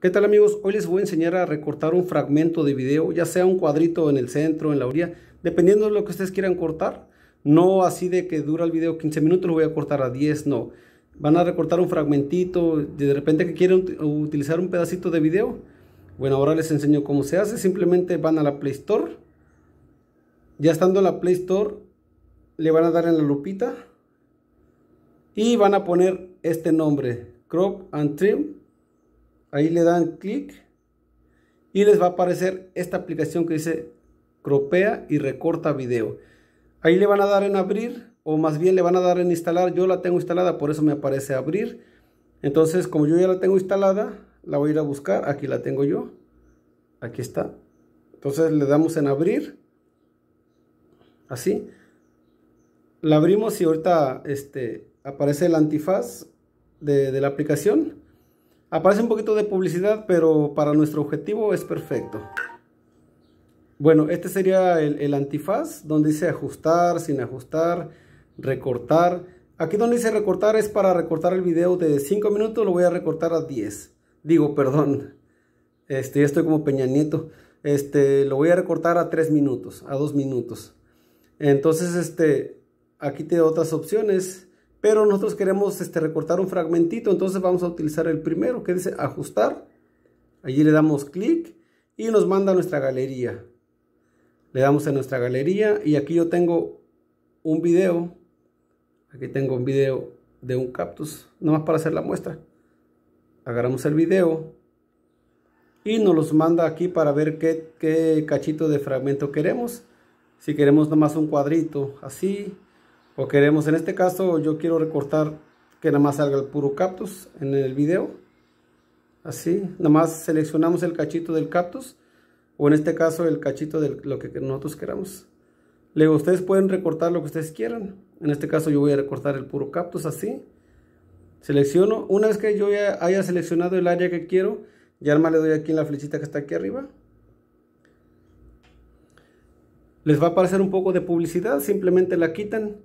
¿Qué tal amigos? Hoy les voy a enseñar a recortar un fragmento de video, ya sea un cuadrito en el centro, en la orilla, dependiendo de lo que ustedes quieran cortar. No así de que dura el video 15 minutos, lo voy a cortar a 10, no. Van a recortar un fragmentito, de repente que quieren utilizar un pedacito de video. Bueno, ahora les enseño cómo se hace. Simplemente van a la Play Store. Ya estando en la Play Store, le van a dar en la lupita. Y van a poner este nombre, Crop and Trim Ahí le dan clic y les va a aparecer esta aplicación que dice cropea y recorta video. Ahí le van a dar en abrir o más bien le van a dar en instalar. Yo la tengo instalada, por eso me aparece abrir. Entonces, como yo ya la tengo instalada, la voy a ir a buscar. Aquí la tengo yo. Aquí está. Entonces le damos en abrir. Así. La abrimos y ahorita este, aparece el antifaz de, de la aplicación. Aparece un poquito de publicidad, pero para nuestro objetivo es perfecto. Bueno, este sería el, antifaz, donde dice ajustar, sin ajustar, recortar. Aquí donde dice recortar es para recortar el video de 5 minutos, lo voy a recortar a 10. Digo, perdón, este, estoy como Peña Nieto. Este, lo voy a recortar a 3 minutos, a 2 minutos. Entonces, este, aquí te otras opciones pero nosotros queremos este, recortar un fragmentito, entonces vamos a utilizar el primero que dice ajustar, allí le damos clic y nos manda a nuestra galería, le damos a nuestra galería y aquí yo tengo un video, aquí tengo un video de un cactus, nomás para hacer la muestra, agarramos el video y nos los manda aquí para ver qué, qué cachito de fragmento queremos, si queremos nomás un cuadrito así, o queremos en este caso yo quiero recortar que nada más salga el puro cactus en el video así nada más seleccionamos el cachito del cactus o en este caso el cachito de lo que nosotros queramos luego ustedes pueden recortar lo que ustedes quieran en este caso yo voy a recortar el puro cactus así selecciono una vez que yo ya haya seleccionado el área que quiero ya más le doy aquí en la flechita que está aquí arriba les va a aparecer un poco de publicidad simplemente la quitan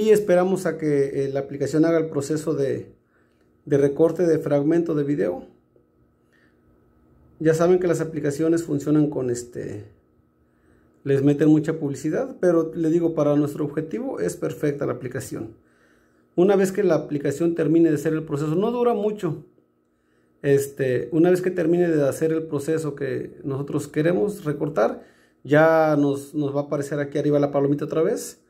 y esperamos a que eh, la aplicación haga el proceso de, recorte de fragmento de video. Ya saben que las aplicaciones funcionan con este... Les meten mucha publicidad, pero le digo, para nuestro objetivo es perfecta la aplicación. Una vez que la aplicación termine de hacer el proceso, no dura mucho. Este, una vez que termine de hacer el proceso que nosotros queremos recortar, ya nos va a aparecer aquí arriba la palomita otra vez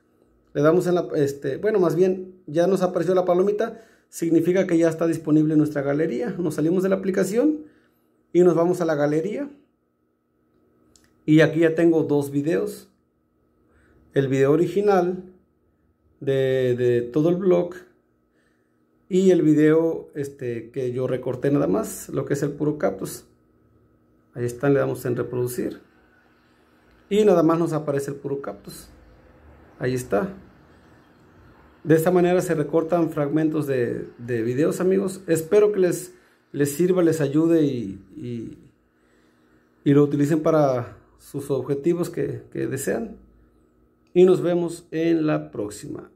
le damos en la, este, bueno, más bien ya nos apareció la palomita, significa que ya está disponible nuestra galería. Nos salimos de la aplicación y nos vamos a la galería. Y aquí ya tengo dos videos. El video original de, todo el blog y el video este, que yo recorté nada más, lo que es el puro cactus. Ahí están, le damos en reproducir. Y nada más nos aparece el puro cactus. Ahí está. De esta manera se recortan fragmentos de, videos, amigos. Espero que les, les sirva, les ayude y, y, lo utilicen para sus objetivos que, que desean. Y nos vemos en la próxima.